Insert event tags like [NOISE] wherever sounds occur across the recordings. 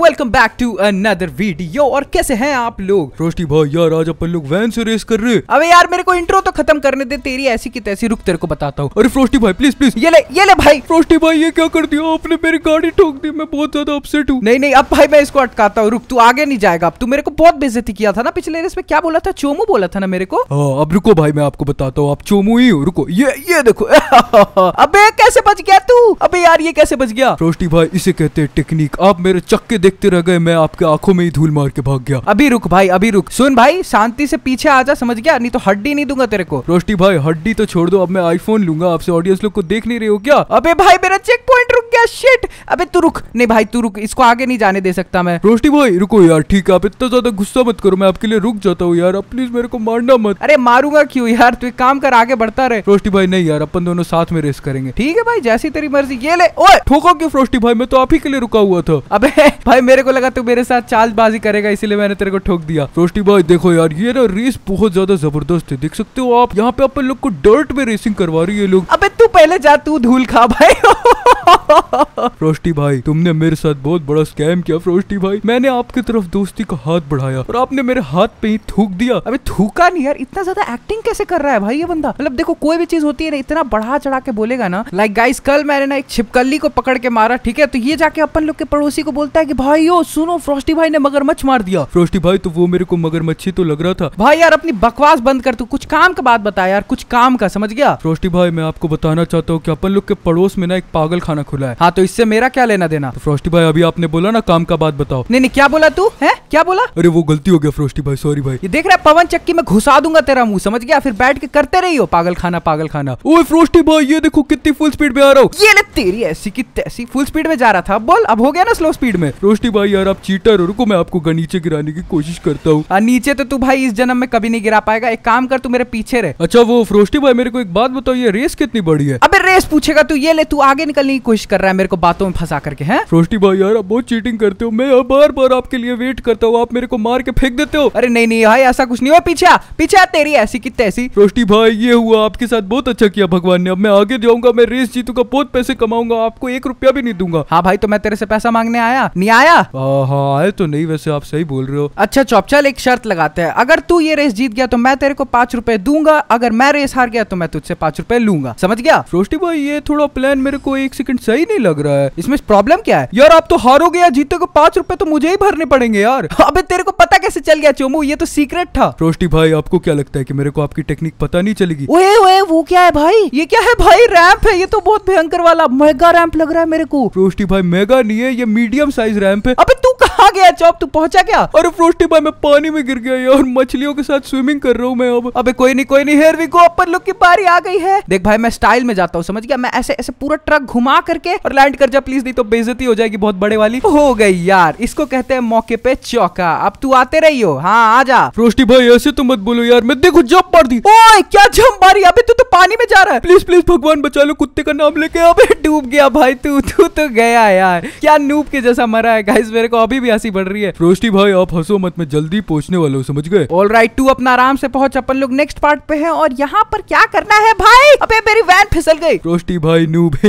Welcome back to another video और कैसे हैं आप लोग रोस्टी भाई यार आज अपन लोग वैन से रेस कर रहे हैं अबे यार मेरे को इंट्रो तो खत्म करने दे तेरी ऐसी की तैसी रुक तेरे को बताता हूँ अरे फ्रोस्टी भाई प्लीज प्लीज ये ले ये ले भाई फ्रोस्टी भाई ये क्या कर दिया आपने मेरी गाड़ी ठोक दी मैं बहुत ज्यादा अपसेट हूँ नहीं नहीं अब भाई मैं इसको अटकाता हूँ रुक तू आगे नहीं जाएगा अब तू मेरे को बहुत बेजती किया था ना पिछले रेस में क्या बोला था चोमू बोला था ना मेरे को हाँ, अब रुको भाई मैं आपको बताता हूँ आप चोमू ही हो रुको ये ये देखो [LAUGHS] अबे कैसे बच गया तू अबे यार ये कैसे बच गया फ्रोस्टी भाई इसे कहते हैं टेक्निक आप मेरे चक्के देखते रह गए मैं आपके आंखों में ही धूल मार के भाग गया अभी रुक भाई अभी रुक सुन भाई शांति से पीछे आ जा समझ गया नहीं तो हड्डी नहीं दूंगा तेरे को रोस्टी भाई हड्डी तो छोड़ दो अब मैं आईफोन लूंगा आपसे ऑडियंस लोग को देख नहीं रहे हो क्या अबे भाई मेरा चेक पॉइंट रुक गया शिट अबे तू रुक नहीं भाई तू रुक इसको आगे नहीं जाने दे सकता मैं रोस्टी भाई रुको यार ठीक है आप इतना ज्यादा गुस्सा मत करो मैं आपके लिए रुक जाता हूँ यार प्लीज मेरे को मारना मत अरे मारूंगा क्यों यार तू काम कर आगे बढ़ता रहे रोशनी भाई नहीं यार अपन दोनों साथ में रेस करेंगे ठीक है भाई जैसी तेरी मर्जी ये ले ओए ठोको क्यों फ्रोस्टी भाई मैं तो आप ही के लिए रुका हुआ था अबे [LAUGHS] भाई मेरे को लगा तू मेरे साथ चालबाजी करेगा इसीलिए मैंने तेरे को ठोक दिया फ्रोस्टी भाई देखो यार ये ना रेस बहुत ज्यादा जबरदस्त है देख सकते हो आप यहाँ पे अपन लोग को डर्ट में रेसिंग करवा रही है लोग अबे तू पहले जा तू धूल खा भाई फ्रोस्टी [LAUGHS] भाई तुमने मेरे साथ बहुत बड़ा स्कैम किया फ्रोस्टी भाई मैंने आपकी तरफ दोस्ती का हाथ बढ़ाया और आपने मेरे हाथ पे ही थूक दिया अबे थूका नहीं यार इतना ज्यादा एक्टिंग कैसे कर रहा है भाई ये बंदा मतलब देखो कोई भी चीज होती है ना इतना बढ़ा चढ़ा के बोलेगा ना लाइक गाइस कल मैंने ना एक छिपकली को पकड़ के मारा ठीक है तो ये जाके अपन लोग के पड़ोसी को बोलता है कि भाई यो सुनो फ्रोस्टी भाई ने मगरमच्छ मार दिया फ्रोस्टी भाई तो वो मेरे को ही तो लग रहा था भाई यार अपनी बकवास बंद कर तू कुछ काम का बात बता यार कुछ काम का समझ गया फ्रोस्टी भाई मैं आपको बताना चाहता हूँ की अपन लोग के पड़ोस में ना एक पागल खाना खुला है हाँ तो इससे मेरा क्या लेना देना फ्रोस्टी तो भाई अभी आपने बोला ना काम का बात बताओ नहीं नहीं क्या बोला तू है क्या बोला अरे वो गलती हो गया फ्रोस्टी भाई सॉरी भाई ये देख रहा है पवन चक्की में घुसा दूंगा तेरा मुंह समझ गया फिर बैठ के करते रही हो पागल खाना पागल खाना ओए फ्रोस्टी भाई ये देखो कितनी फुल स्पीड में आ रहा हूँ ये तेरी ऐसी की तैसी फुल स्पीड में जा रहा था बोल अब हो गया ना स्लो स्पीड में रोशनी भाई यार आप चीटर हो रुको मैं आपको नीचे गिराने की कोशिश करता हूँ नीचे तो तू भाई इस जन्म में कभी नहीं गिरा पाएगा एक काम कर तू मेरे पीछे रहे अच्छा वो फ्रोस्टी भाई मेरे को एक बात बताओ ये रेस कितनी बड़ी है अबे रेस पूछेगा तू ये ले तू आगे निकलने की कोशिश कर रहा है मेरे को बातों में फंसा करके है फ्रोस्टी भाई यार आप बहुत चीटिंग करते हो मैं बार बार आपके लिए वेट करता हूँ आप मेरे को मार के फेंक देते हो अरे नहीं नहीं भाई ऐसा कुछ नहीं हुआ पीछे पीछे तेरी ऐसी की तैसी फ्रोस्टी भाई ये हुआ आपके साथ बहुत अच्छा किया भगवान ने अब मैं आगे जाऊंगा मैं रेस जीतूंगा बहुत पैसे कमाऊंगा आपको एक रुपया भी नहीं दूंगा हाँ भाई तो मैं तेरे से पैसा मांगने आया नहीं आया हाँ तो नहीं वैसे आप सही बोल रहे हो अच्छा चौप चल एक शर्त लगाते हैं अगर तू ये रेस जीत गया तो मैं तेरे को पांच रूपए दूंगा अगर मैं रेस हार गया तो मैं तुझसे पांच रूपए लूंगा समझ गया फ्रोस्टी भाई ये थोड़ा प्लान मेरे को एक सेकंड सही नहीं लग रहा है इसमें प्रॉब्लम क्या है यार आप तो हारोगे या जीते को पांच रूपए तो मुझे ही भरने पड़ेंगे यार अब तेरे को पता कैसे चल गया चोमू ये तो सीक्रेट था फ्रोस्टी भाई आपको क्या लगता है की मेरे को आपकी टेक्निक पता नहीं चलेगी ओए ओए वो क्या है भाई ये क्या है भाई रैम्प है ये तो बहुत भयंकर वाला मेगा रैम्प लग रहा है मेरे को फ्रोस्टी भाई मेगा नहीं है ये मीडियम साइज रैम्प है अबे तू कहा गया चौप तू पहुंचा क्या अरे फ्रोस्टी भाई मैं पानी में गिर गया यार मछलियों के साथ स्विमिंग कर रहा हूँ मैं अब अबे कोई नहीं कोई नहीं here we go upper look की बारी आ गई है देख भाई मैं स्टाइल में जाता हूँ समझ गया मैं ऐसे ऐसे पूरा ट्रक घुमा करके और लैंड कर जा प्लीज नहीं तो बेजती हो जाएगी बहुत बड़े वाली हो गई यार इसको कहते हैं मौके पे चौका अब तू आते रही हो हाँ आ जा फ्रोस्टी भाई ऐसे तो मत बोलो यार मैं देखो जब मार दी ओए क्या जंप मारी अभी तू तो पानी में जा रहा है प्लीज प्लीज भगवान बचा लो कुत्ते का नाम लेके अबे डूब गया भाई तू तू तो गया यार क्या नूब के जैसा मरा रहा है गाइस मेरे को अभी भी हंसी बढ़ रही है रोस्टी भाई आप हंसो मत मैं जल्दी पहुंचने वाला हूँ समझ गए ऑल राइट टू अपना आराम से पहुंच अपन लोग नेक्स्ट पार्ट पे हैं और यहाँ पर क्या करना है भाई अबे मेरी वैन फिसल गई रोस्टी भाई नू [LAUGHS]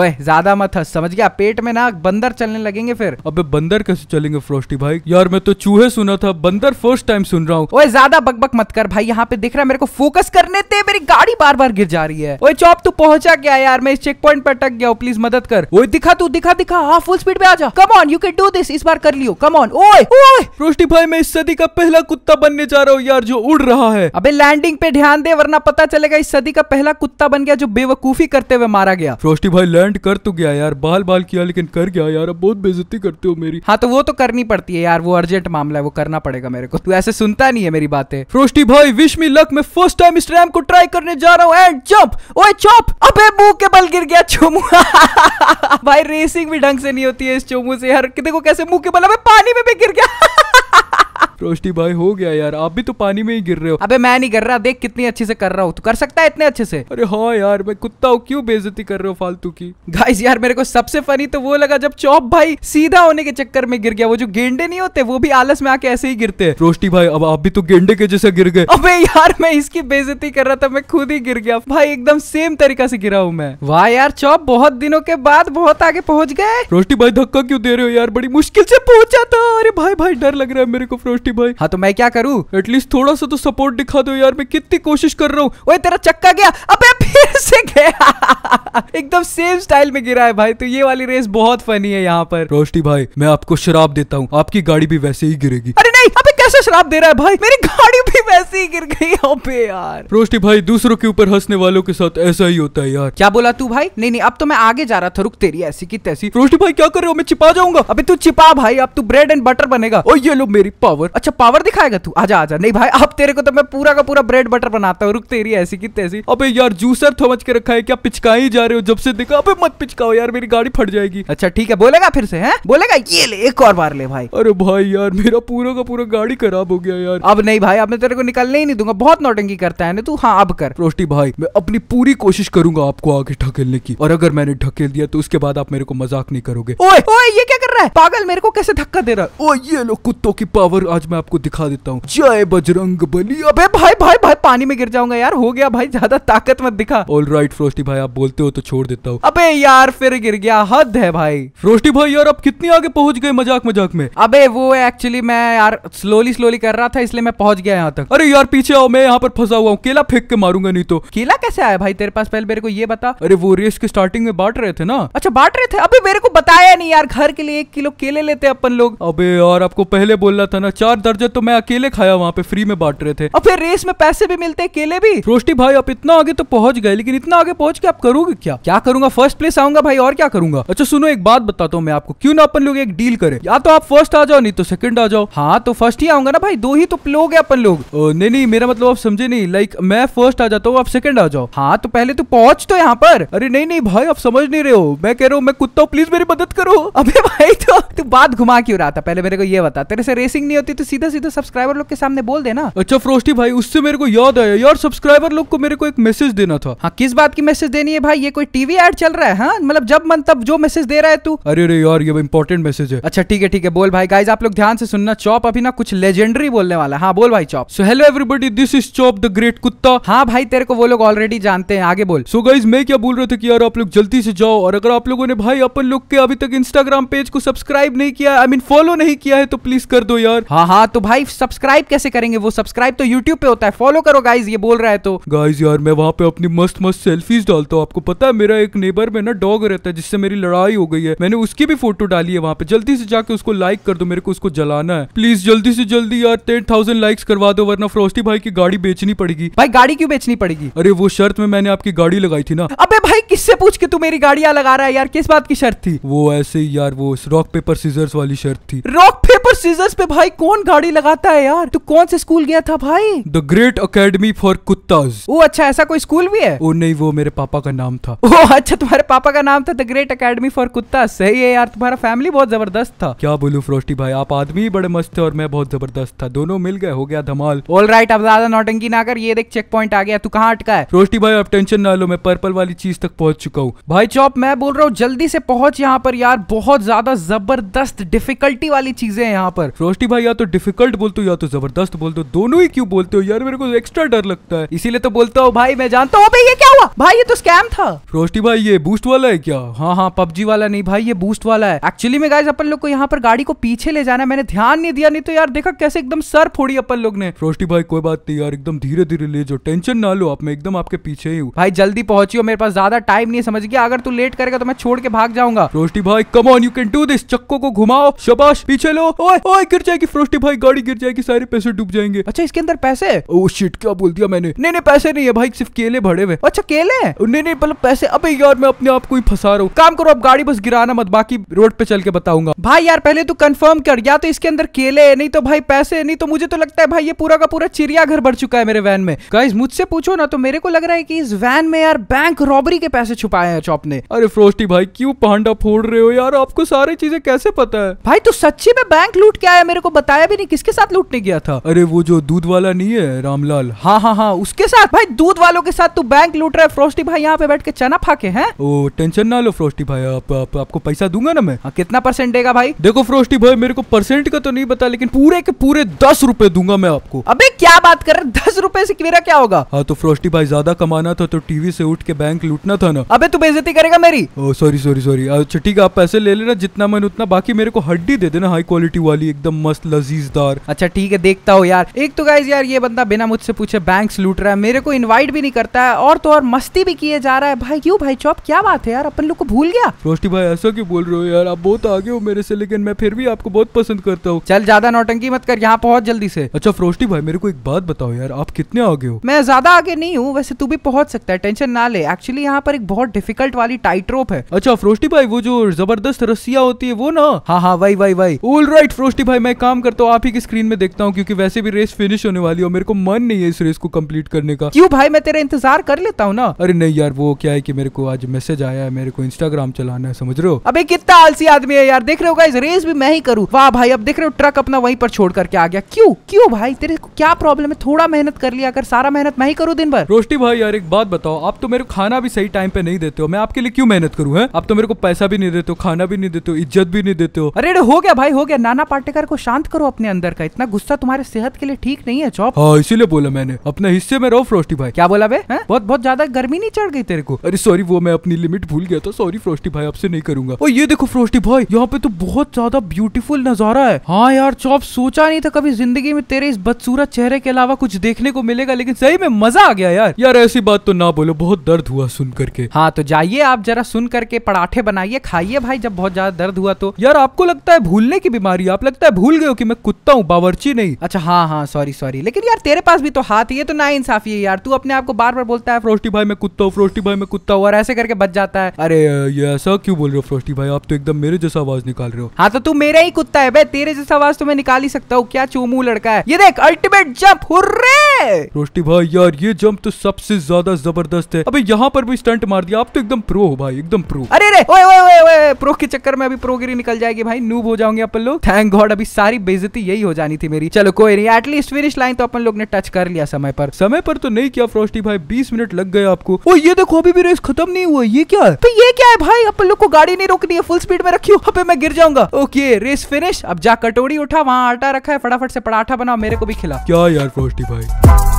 ओए ज्यादा मत हंस समझ गया पेट में ना बंदर चलने लगेंगे फिर अब बंदर कैसे चलेंगे फ्रोस्टी भाई यार मैं तो चूहे सुना था बंदर फर्स्ट टाइम सुन रहा हूँ ज्यादा बकबक मत कर भाई यहाँ पे दिख रहा है मेरे को फोकस करने थे मेरी गाड़ी बार बार गिर जा रही है ओए चौप तू पहुंचा क्या यार मैं इस चेक पॉइंट पर अटक गया प्लीज मदद कर ओए दिखा तू दिखा दिखा हाँ फुल स्पीड पे आ जा come on you can do this इस बार कर लियो कम ऑन ओए ओए रोस्टी भाई मैं इस सदी का पहला कुत्ता बनने जा रहा हूँ यार जो उड़ रहा है अबे लैंडिंग पे ध्यान दे वरना पता चलेगा इस सदी का पहला कुत्ता बन गया जो बेवकूफी करते हुए मारा गया रोस्टी भाई लैंड कर तो गया यार बाल बाल किया लेकिन कर गया यार अब बहुत बेजती करते हो मेरी हाँ तो वो तो करनी पड़ती है यार वो अर्जेंट मामला है वो करना पड़ेगा मेरे को तू ऐसे सुनता नहीं है मेरी बातें रोस्टी भाई विश मी लक मैं फर्स्ट टाइम इस रैम को ट्राई करने जा रहा हूँ एंड जंप ओए चौप अबे मुंह के बल गिर गया चोमू [LAUGHS] भाई रेसिंग भी ढंग से नहीं होती है इस चोमू से यार को कैसे मुंह के बल में पानी में भी गिर गया [LAUGHS] रोशनी भाई हो गया यार आप भी तो पानी में ही गिर रहे हो अबे मैं नहीं कर रहा देख कितनी अच्छे से कर रहा हूँ तू कर सकता है इतने अच्छे से अरे हाँ यार मैं कुत्ता हूँ क्यों बेजती कर रहे हो फालतू की गाइस यार मेरे को सबसे फनी तो वो लगा जब चौप भाई सीधा होने के चक्कर में गिर गया वो जो गेंडे नहीं होते वो भी आलस में आके ऐसे ही गिरते हैं रोशनी भाई अब आप भी तो गेंडे के जैसे गिर गए अबे यार मैं इसकी बेजती कर रहा था मैं खुद ही गिर गया भाई एकदम सेम तरीका से गिरा हूँ मैं वाह यार चौप बहुत दिनों के बाद बहुत आगे पहुंच गए रोशनी भाई धक्का क्यों दे रहे हो यार बड़ी मुश्किल से पहुंचा था अरे भाई भाई डर लग रहा है मेरे को फ्रोस्टी मोटी भाई हाँ तो मैं क्या करूँ एटलीस्ट थोड़ा सा तो सपोर्ट दिखा दो यार मैं कितनी कोशिश कर रहा हूँ तेरा चक्का गया अबे फिर से गया एकदम सेम स्टाइल में गिरा है भाई तो ये वाली रेस बहुत फनी है यहाँ पर रोस्टी भाई मैं आपको शराब देता हूँ आपकी गाड़ी भी वैसे ही गिरेगी अरे नहीं अबे कैसा शराब दे रहा है भाई मेरी गाड़ी भी वैसे ही गिर गई पे यार रोस्टी भाई दूसरों के ऊपर हंसने वालों के साथ ऐसा ही होता है यार क्या बोला तू भाई नहीं नहीं अब तो मैं आगे जा रहा था रुक तेरी ऐसी की तैसी रोस्टी भाई क्या कर रहे हो मैं छिपा जाऊंगा अभी तू छिपा भाई अब तू ब्रेड एंड बटर बनेगा और ये लो मेरी पावर अच्छा पावर दिखाएगा तू आजा आजा नहीं भाई अब तेरे को तो मैं पूरा का पूरा ब्रेड बटर बनाता हूँ रुक तेरी ऐसी की तैसी अबे यार जूसर थमच के रखा है क्या पिचका ही जा रहे हो जब से देखा अबे मत पिचकाओ यार मेरी गाड़ी फट जाएगी अच्छा ठीक है बोलेगा फिर से है बोलेगा ये ले एक और बार ले भाई अरे भाई यार मेरा पूरा का पूरा गाड़ी खराब हो गया यार अब नहीं भाई अब मैं तेरे को निकलने ही नहीं दूंगा बहुत नोटंगी करता है ना तू हाँ अब कर रोस्टी भाई मैं अपनी पूरी कोशिश करूंगा आपको आगे ढकेलने की और अगर मैंने ढकेल दिया तो उसके बाद आप मेरे को मजाक नहीं करोगे ओए ओए ये क्या कर रहा है पागल मेरे को कैसे धक्का दे रहा है ओए ये लो कुत्तों की पावर आज मैं आपको दिखा देता हूँ जय बजरंग बली अबे भाई भाई भाई पानी में गिर जाऊंगा यार हो गया भाई ज्यादा ताकत मत दिखा ऑल राइट फ्रोस्टी भाई आप बोलते हो तो छोड़ देता हूँ अबे यार फिर गिर गया हद है भाई फ्रोस्टी भाई यार आप कितनी आगे पहुंच गए मजाक मजाक में अबे वो एक्चुअली मैं यार स्लोली स्लोली स्लोली कर रहा था इसलिए मैं पहुंच गया यहाँ तक अरे यार पीछे आओ मैं यहाँ पर फंसा हुआ हूँ केला फेंक के मारूंगा नहीं तो केला कैसे आया भाई तेरे पास पहले मेरे को ये बता अरे वो रेस के स्टार्टिंग में बांट रहे थे ना अच्छा बांट रहे थे अभी मेरे को बताया नहीं यार घर के लिए एक किलो केले लेते अपन लोग अबे यार आपको पहले बोलना था ना चार दर्जन तो मैं अकेले खाया वहाँ पे फ्री में बांट रहे थे और फिर रेस में पैसे भी मिलते केले भी रोष्टी भाई आप इतना आगे तो पहुंच गए लेकिन इतना आगे पहुंच के आप करोगे क्या क्या करूंगा फर्स्ट प्लेस आऊंगा भाई और क्या करूंगा अच्छा सुनो एक बात बताता हूँ मैं आपको क्यों ना अपन लोग एक डील करें या तो आप फर्स्ट आ जाओ नहीं तो सेकंड आ जाओ हाँ तो फर्स्ट ही ही आऊंगा ना भाई दो ही तो लोग है अपन लोग नहीं नहीं मेरा मतलब आप समझे नहीं लाइक मैं फर्स्ट आ जाता हूँ आप सेकंड आ जाओ हाँ तो पहले तो पहुंच तो यहाँ पर अरे नहीं नहीं भाई आप समझ नहीं रहे हो मैं कह रहा हूँ मैं कुत्ता प्लीज मेरी मदद करो अबे भाई तो तू बात घुमा क्यों रहा था पहले मेरे को ये बता तेरे से रेसिंग नहीं होती तो सीधा सीधा सब्सक्राइबर लोग के सामने बोल देना अच्छा फ्रोस्टी भाई उससे मेरे को याद आया यार सब्सक्राइबर लोग को मेरे को एक मैसेज देना था हाँ किस बात की मैसेज देनी है भाई ये कोई टीवी एड चल रहा है हाँ? मतलब जब मन तब जो मैसेज दे रहा है तू अरे अरे यार ये इंपॉर्टेंट मैसेज है अच्छा ठीक है ठीक है बोल भाई गाइज आप लोग ध्यान से सुनना चौप अभी ना कुछ लेजेंडरी बोलने वाला हाँ बोल भाई Chop so hello everybody this is Chop the great कुत्ता हाँ भाई तेरे को वो लोग ऑलरेडी जानते हैं आगे बोल सो so गाइज मैं क्या बोल रहा था कि यार आप लोग जल्दी से जाओ और अगर आप लोगों ने भाई अपन लोग के अभी तक इंस्टाग्राम पेज को सब्सक्राइब नहीं किया आई मीन फॉलो नहीं किया है तो प्लीज कर दो यार हाँ हाँ तो भाई सब्सक्राइब कैसे करेंगे वो सब्सक्राइब तो यूट्यूब पे होता है फॉलो करो गाइज ये बोल रहा है तो गाइज यार मैं वहाँ पे अपनी मस्त मस्त सेल्फीज डालता हूँ आपको पता है मेरा एक नेबर में ना डॉग रहता है जिससे मेरी लड़ाई हो गई है मैंने उसकी भी फोटो डाली है वहाँ पे जल्दी से जाके उसको लाइक कर दो मेरे को उसको जलाना है प्लीज जल्दी से जल्दी यार टेन थाउजेंड लाइक्स करवा दो वरना फ्रोस्टी भाई की गाड़ी बेचनी पड़ेगी भाई गाड़ी क्यों बेचनी पड़ेगी अरे वो शर्त में मैंने आपकी गाड़ी लगाई थी ना अबे भाई किससे पूछ के तू मेरी गाड़ियां लगा रहा है यार किस बात की शर्त थी वो ऐसे यार वो रॉक पेपर सीजर्स वाली शर्त थी रॉक पेपर सीजर्स पे भाई कौन गाड़ी लगाता है यार तू कौन से स्कूल गया था भाई द ग्रेट अकेडमी फॉर कुत्ताज वो अच्छा ऐसा कोई स्कूल भी है वो नहीं वो मेरे पापा का नाम था वो अच्छा तुम्हारे पापा का नाम था द ग्रेट अकेडमी फॉर कुत्ता सही है यार तुम्हारा फैमिली बहुत जबरदस्त था क्या बोलू फ्रोस्टी भाई आप आदमी बड़े मस्त थे और मैं बहुत जबरदस्त था दोनों मिल गए हो गया धमाल ऑल राइट अब ज्यादा नौटंकी ना कर ये देख चेक पॉइंट आ गया तू कहाँ अटका है रोस्टी भाई अब टेंशन ना लो मैं पर्पल वाली चीज तक पहुंच चुका हूँ भाई चौप मैं बोल रहा हूँ जल्दी से पहुंच यहाँ पर यार बहुत ज्यादा जबरदस्त डिफिकल्टी वाली चीजें है यहाँ पर रोस्टी भाई या तो डिफिकल्ट बोल दो या तो जबरदस्त बोल दो दोनों ही क्यों बोलते हो यार मेरे को एक्स्ट्रा डर लगता है इसीलिए तो बोलता हूँ भाई मैं जानता हूँ ये क्या हुआ भाई ये तो स्कैम था रोस्टी भाई ये बूस्ट वाला है क्या हाँ हाँ पबजी वाला नहीं भाई ये बूस्ट वाला है एक्चुअली में गाइज अपन लोग को यहाँ पर गाड़ी को पीछे ले जाना मैंने ध्यान नहीं दिया नहीं तो यार देखा का कैसे एकदम सर फोड़ी अपन लोग ने फ्रोस्टी भाई कोई बात नहीं यार एकदम धीरे धीरे ले जाओ टेंशन ना लो आप मैं एकदम आपके पीछे ही हूँ भाई जल्दी पहुंचियो मेरे पास ज्यादा टाइम नहीं समझ गया अगर तू लेट करेगा तो मैं छोड़ के भाग जाऊंगा फ्रोस्टी भाई come on you can do this चक्को को घुमाओ शबाश पीछे लो ओए ओए गिर जाएगी फ्रोस्टी भाई गाड़ी गिर जाएगी सारे पैसे डूब जाएंगे अच्छा इसके अंदर पैसे ओ शिट क्या बोल दिया मैंने नहीं नहीं पैसे नहीं है भाई सिर्फ केले भरे हुए अच्छा केले नहीं नहीं मतलब पैसे अब यार मैं अपने आप को ही फंसा रहा हूँ काम करो अब गाड़ी बस गिराना मत बाकी रोड पे चल के बताऊंगा भाई यार पहले तू कंफर्म कर या तो इसके अंदर केले नहीं तो भाई भाई पैसे नहीं तो मुझे तो लगता है भाई ये पूरा का पूरा चिड़ियाघर भर चुका है मेरे वैन में गाइज मुझसे पूछो ना तो मेरे को लग रहा है कि इस वैन में यार बैंक रॉबरी के पैसे छुपाए हैं चौप ने अरे फ्रोस्टी भाई क्यों पांडा फोड़ रहे हो यार आपको सारी चीजें कैसे पता है भाई तू तो सच्ची में बैंक लूट के आया मेरे को बताया भी नहीं किसके साथ लूटने गया था अरे वो जो दूध वाला नहीं है रामलाल हाँ हाँ हाँ उसके साथ भाई दूध वालों के साथ तू बैंक लूट रहा है फ्रोस्टी भाई यहाँ पे बैठ के चना फाके हैं ओ टेंशन ना लो फ्रोस्टी भाई आप, आप आपको पैसा दूंगा ना मैं हाँ, कितना परसेंट देगा भाई देखो फ्रोस्टी भाई मेरे को परसेंट का तो नहीं पता लेकिन पूरे के पूरे दस रूपए दूंगा मैं आपको अबे क्या बात कर रहे दस रूपए से मेरा क्या होगा हाँ तो फ्रोस्टी भाई ज्यादा कमाना था तो टीवी से उठ के बैंक लूटना था ना अबे तू बेजती करेगा मेरी सॉरी सॉरी सॉरी अच्छा ठीक है आप पैसे ले लेना जितना मन उतना बाकी मेरे को हड्डी दे देना हाई क्वालिटी वाली एकदम मस्त लजीजदार अच्छा ठीक है देखता हूँ यार एक तो गाइज यार ये बंदा बिना मुझसे पूछे बैंक लूट रहा है मेरे को इन्वाइट भी नहीं करता है और तो और मस्ती भी किए जा रहा है भाई क्यों भाई चौप क्या बात है यार अपन लोग को भूल गया फ्रोस्टी भाई ऐसा क्यों बोल रहे हो यार आप बहुत आगे हो मेरे से लेकिन मैं फिर भी आपको बहुत पसंद करता हूँ चल ज्यादा नौटंकी मत कर यहाँ बहुत जल्दी से अच्छा फ्रोस्टी भाई मेरे को एक बात बताओ यार आप कितने आगे हो मैं ज्यादा आगे नहीं हूँ वैसे तू भी पहुंच सकता है टेंशन ना ले एक्चुअली यहाँ पर एक बहुत डिफिकल्ट वाली टाइट रोप है अच्छा फ्रोस्टी भाई वो जो जबरदस्त रस्सिया होती है वो ना हाँ हाँ वही वही वही ऑल राइट फ्रोस्टी भाई मैं काम करता हूँ आप ही की स्क्रीन में देखता हूँ क्योंकि वैसे भी रेस फिनिश होने वाली है मेरे को मन नहीं है इस रेस को कम्प्लीट करने का क्यूँ भाई मैं तेरा इंतजार कर लेता हूँ ना अरे नहीं यार वो क्या है की मेरे को आज मैसेज आया है मेरे को इंस्टाग्राम चलाना है समझ रहे हो अभी कितना आलसी आदमी है यार देख रहे हो इस रेस भी मैं ही करूँ वाह भाई अब देख रहे हो ट्रक अपना वहीं पर छोड़ करके आ गया क्यों क्यों भाई तेरे को क्या प्रॉब्लम है थोड़ा मेहनत कर लिया कर सारा मेहनत मैं ही करूँ दिन भर रोष्टी भाई यार एक बात बताओ आप तो मेरे को खाना भी सही टाइम पे नहीं देते हो मैं आपके लिए क्यों मेहनत करूँ है आप तो मेरे को पैसा भी नहीं देते हो खाना भी नहीं देते हो इज्जत भी नहीं देते हो अरे हो गया भाई हो गया नाना पाटेकर को शांत करो अपने अंदर का इतना गुस्सा तुम्हारे सेहत के लिए ठीक नहीं है चौप हाँ इसीलिए बोला मैंने अपने हिस्से में रहो फ्रोस्टी भाई क्या बोला बे हाँ? बहुत बहुत ज्यादा गर्मी नहीं चढ़ गई तेरे को अरे सॉरी वो मैं अपनी लिमिट भूल गया था सॉरी फ्रोस्टी भाई आपसे नहीं करूंगा और ये देखो फ्रोस्टी भाई यहाँ पे तो बहुत ज्यादा ब्यूटीफुल नजारा है हाँ यार चौप सोच सोचा नहीं था कभी जिंदगी में तेरे इस बदसूरत चेहरे के अलावा कुछ देखने को मिलेगा लेकिन सही में मजा आ गया यार यार ऐसी बात तो ना बोलो बहुत दर्द हुआ सुन करके हाँ तो जाइए आप जरा सुन करके पराठे बनाइए खाइए भाई जब बहुत ज्यादा दर्द हुआ तो यार आपको लगता है भूलने की बीमारी आप लगता है भूल गए हो कि मैं कुत्ता हूँ बावर्ची नहीं अच्छा हाँ हाँ सॉरी सॉरी लेकिन यार तेरे पास भी तो हाथ ये तो ना इंसाफी है यार तू अपने आप को बार बार बोलता है फ्रोस्टी भाई मैं कुत्ता हूँ फ्रोस्टी भाई मैं कुत्ता हूँ और ऐसे करके बच जाता है अरे ये ऐसा क्यों बोल रहे हो फ्रोस्टी भाई आप तो एकदम मेरे जैसा आवाज निकाल रहे हो हाँ तो तू मेरा ही कुत्ता है भाई तेरे जैसा आवाज तो मैं निकाल ही सकता हूँ क्या चूमू लड़का है ये देख अल्टीमेट जंप हुर्रे रोस्टी भाई यार ये जंप तो सबसे ज्यादा जबरदस्त है अभी यहाँ पर भी स्टंट मार दिया आप तो एकदम प्रो हो भाई एकदम प्रो अरे रे ओए ओए ओए ओए प्रो के चक्कर में अभी प्रोगिरी निकल जाएगी भाई नूब हो जाऊंगे अपन लोग थैंक गॉड अभी सारी बेजती यही हो जानी थी मेरी चलो कोई नहीं एटलीस्ट फिनिश लाइन तो अपन लोग ने टच कर लिया समय पर समय पर तो नहीं किया फ्रोस्टी भाई बीस मिनट लग गए आपको ओ ये देखो अभी भी रेस खत्म नहीं हुआ ये क्या है तो ये क्या है भाई अपन लोग को गाड़ी नहीं रोकनी है फुल स्पीड में रखी हो मैं गिर जाऊंगा ओके रेस फिनिश अब जा कटोरी उठा वहाँ आटा रखा है फटाफट से पराठा बनाओ मेरे को भी खिला क्या यार फ्रोस्टी भाई